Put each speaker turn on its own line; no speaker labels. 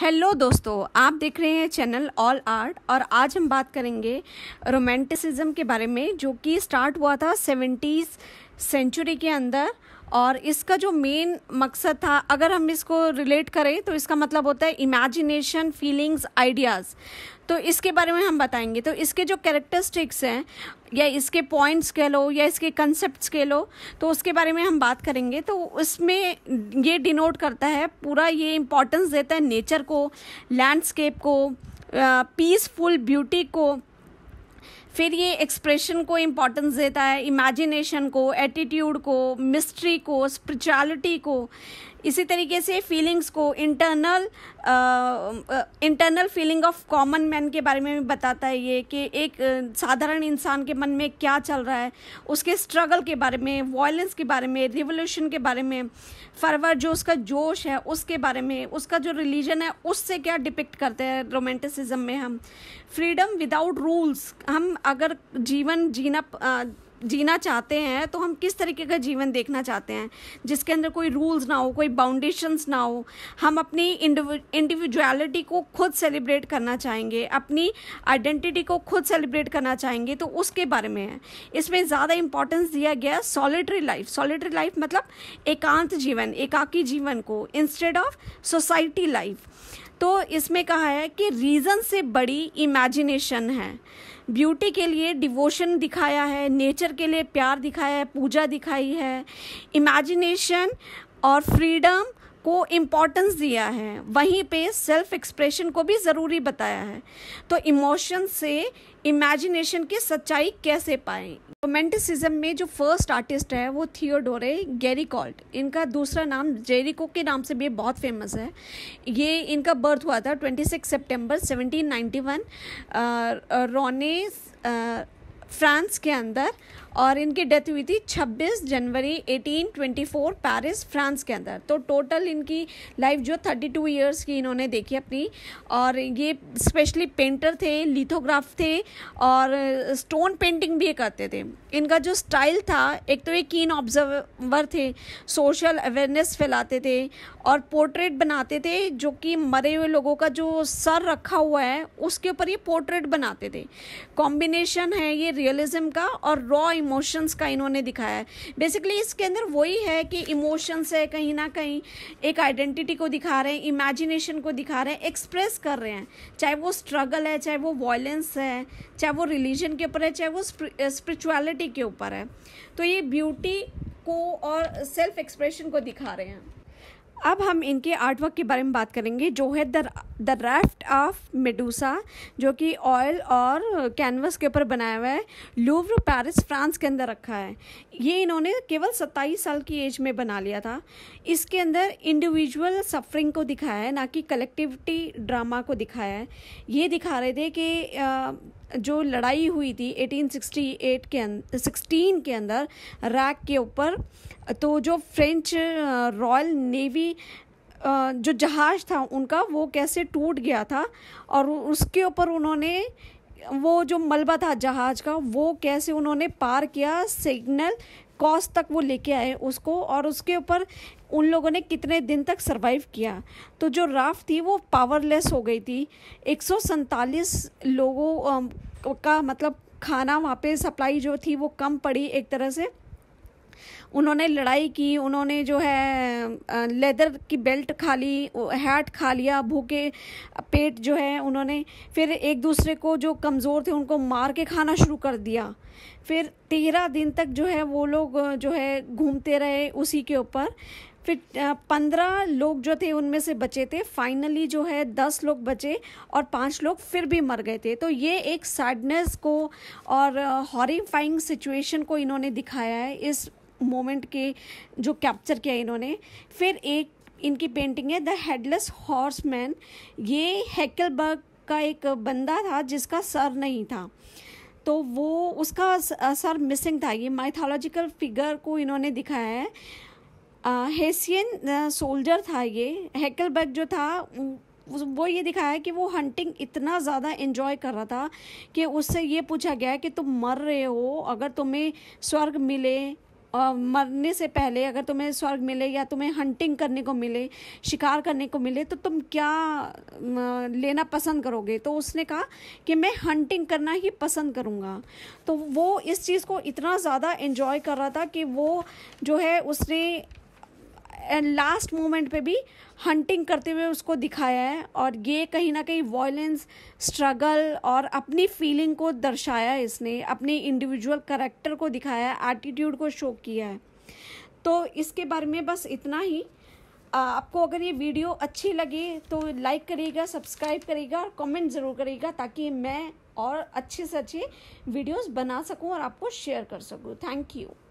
hello दोस्तों आप देख रहे हैं चैनल ऑल आर्ट और आज हम बात करेंगे रोमांटिसिज्म के बारे में जो कि स्टार्ट हुआ था सेवेंटीज़ सेंचुरी के अंदर और इसका जो मेन मकसद था अगर हम इसको रिलेट करें तो इसका मतलब होता है इमेजिनेशन फीलिंग्स आइडियाज़ तो इसके बारे में हम बताएंगे तो इसके जो कैरेक्टरिस्टिक्स हैं या इसके पॉइंट्स कह लो या इसके कंसेप्ट्स कह लो तो उसके बारे में हम बात करेंगे तो उसमें ये डिनोट करता है पूरा ये इम्पोर्टेंस देता है नेचर को लैंडस्केप को पीसफुल ब्यूटी को फिर ये एक्सप्रेशन को इम्पोर्टेंस देता है इमेजिनेशन को एटीट्यूड को मिस्ट्री को स्पिरिचुअलिटी को इसी तरीके से फीलिंग्स को internal internal feeling of common man के बारे में भी बताता है ये कि एक uh, साधारण इंसान के मन में क्या चल रहा है उसके स्ट्रगल के बारे में वॉयलेंस के बारे में रिवोल्यूशन के बारे में फरवर जो उसका जोश है उसके बारे में उसका जो रिलीजन है उससे क्या डिपिक्ट करते हैं रोमांटिसिज्म में हम फ्रीडम विदाउट रूल्स हम अगर जीवन जीना uh, जीना चाहते हैं तो हम किस तरीके का जीवन देखना चाहते हैं जिसके अंदर कोई रूल्स ना हो कोई बाउंडेशंस ना हो हम अपनी इंडिविजुअलिटी को खुद सेलिब्रेट करना चाहेंगे अपनी आइडेंटिटी को खुद सेलिब्रेट करना चाहेंगे तो उसके बारे में है इसमें ज़्यादा इंपॉर्टेंस दिया गया सॉलिटरी लाइफ सॉलिटरी लाइफ मतलब एकांत जीवन एकाकी जीवन को इंस्टेड ऑफ सोसाइटी लाइफ तो इसमें कहा है कि रीज़न से बड़ी इमेजिनेशन है ब्यूटी के लिए डिवोशन दिखाया है नेचर के लिए प्यार दिखाया है पूजा दिखाई है इमेजिनेशन और फ्रीडम को इम्पोर्टेंस दिया है वहीं पे सेल्फ एक्सप्रेशन को भी ज़रूरी बताया है तो इमोशन से इमेजिनेशन की सच्चाई कैसे पाएं रोमेंटिसिज्म में जो फर्स्ट आर्टिस्ट है वो थियोडोरे गैरी कॉल्ट इनका दूसरा नाम जेरिको के नाम से भी बहुत फेमस है ये इनका बर्थ हुआ था 26 सितंबर 1791 रोने फ्रांस के अंदर और इनकी डेथ हुई थी 26 जनवरी 1824 पेरिस फ्रांस के अंदर तो टोटल इनकी लाइफ जो 32 इयर्स की इन्होंने देखी अपनी और ये स्पेशली पेंटर थे लिथोग्राफ थे और स्टोन पेंटिंग भी करते थे इनका जो स्टाइल था एक तो ये कीन ऑब्जर्वर थे सोशल अवेयरनेस फैलाते थे और पोर्ट्रेट बनाते थे जो कि मरे हुए लोगों का जो सर रखा हुआ है उसके ऊपर ये पोर्ट्रेट बनाते थे कॉम्बिनेशन है ये रियलिज्म का और रॉ इमोशंस का इन्होंने दिखाया है बेसिकली इसके अंदर वही है कि इमोशंस है कहीं ना कहीं एक आइडेंटिटी को दिखा रहे हैं इमेजिनेशन को दिखा रहे हैं एक्सप्रेस कर रहे हैं चाहे वो स्ट्रगल है चाहे वो वॉयलेंस है चाहे वो रिलीजन के ऊपर है चाहे वो स्पिरिचुअलिटी के ऊपर है तो ये ब्यूटी को और सेल्फ एक्सप्रेशन को दिखा रहे हैं अब हम इनके आर्टवर्क के बारे में बात करेंगे जो है the the raft of Medusa जो कि ऑयल और कैनवस के ऊपर बनाया हुआ है लूवर पेरिस फ्रांस के अंदर रखा है ये इन्होंने केवल सत्ताईस साल की एज में बना लिया था इसके अंदर इंडिविजुअल सफरिंग को दिखाया है ना कि कलेक्टिविटी ड्रामा को दिखाया है ये दिखा रहे थे कि जो लड़ाई हुई थी 1868 के अंदर सिक्सटीन के अंदर रैक के ऊपर तो जो फ्रेंच रॉयल नेवी जो जहाज़ था उनका वो कैसे टूट गया था और उसके ऊपर उन्होंने वो जो मलबा था जहाज का वो कैसे उन्होंने पार किया सिग्नल कॉस्ट तक वो लेके आए उसको और उसके ऊपर उन लोगों ने कितने दिन तक सरवाइव किया तो जो राफ्ट थी वो पावरलेस हो गई थी एक लोगों का मतलब खाना वहाँ पे सप्लाई जो थी वो कम पड़ी एक तरह से उन्होंने लड़ाई की उन्होंने जो है लेदर की बेल्ट खा ली हैट खा लिया भूखे पेट जो है उन्होंने फिर एक दूसरे को जो कमज़ोर थे उनको मार के खाना शुरू कर दिया फिर तेरह दिन तक जो है वो लोग जो है घूमते रहे उसी के ऊपर फिर पंद्रह लोग जो थे उनमें से बचे थे फाइनली जो है दस लोग बचे और पांच लोग फिर भी मर गए थे तो ये एक सैडनेस को और हॉरीफाइंग सिचुएशन को इन्होंने दिखाया है इस मोमेंट के जो कैप्चर किया इन्होंने फिर एक इनकी पेंटिंग है द हेडलेस हॉर्समैन ये हैकलबर्ग का एक बंदा था जिसका सर नहीं था तो वो उसका सर मिसिंग था ये माइथोलॉजिकल फिगर को इन्होंने दिखाया है हेसियन सोल्जर था ये हैकलबर्ग जो था वो ये दिखाया कि वो हंटिंग इतना ज़्यादा इन्जॉय कर रहा था कि उससे ये पूछा गया कि तुम मर रहे हो अगर तुम्हें स्वर्ग मिले मरने से पहले अगर तुम्हें स्वर्ग मिले या तुम्हें हंटिंग करने को मिले शिकार करने को मिले तो तुम क्या लेना पसंद करोगे तो उसने कहा कि मैं हंटिंग करना ही पसंद करूँगा तो वो इस चीज़ को इतना ज़्यादा इन्जॉय कर रहा था कि वो जो है उसने लास्ट मोमेंट पे भी हंटिंग करते हुए उसको दिखाया है और ये कहीं ना कहीं वॉयलेंस स्ट्रगल और अपनी फीलिंग को दर्शाया है इसने अपने इंडिविजुअल करेक्टर को दिखाया है एटीट्यूड को शो किया है तो इसके बारे में बस इतना ही आपको अगर ये वीडियो अच्छी लगे तो लाइक करिएगा सब्सक्राइब करिएगा कमेंट ज़रूर करिएगा ताकि मैं और अच्छे से अच्छे वीडियोस बना सकूं और आपको शेयर कर सकूं थैंक यू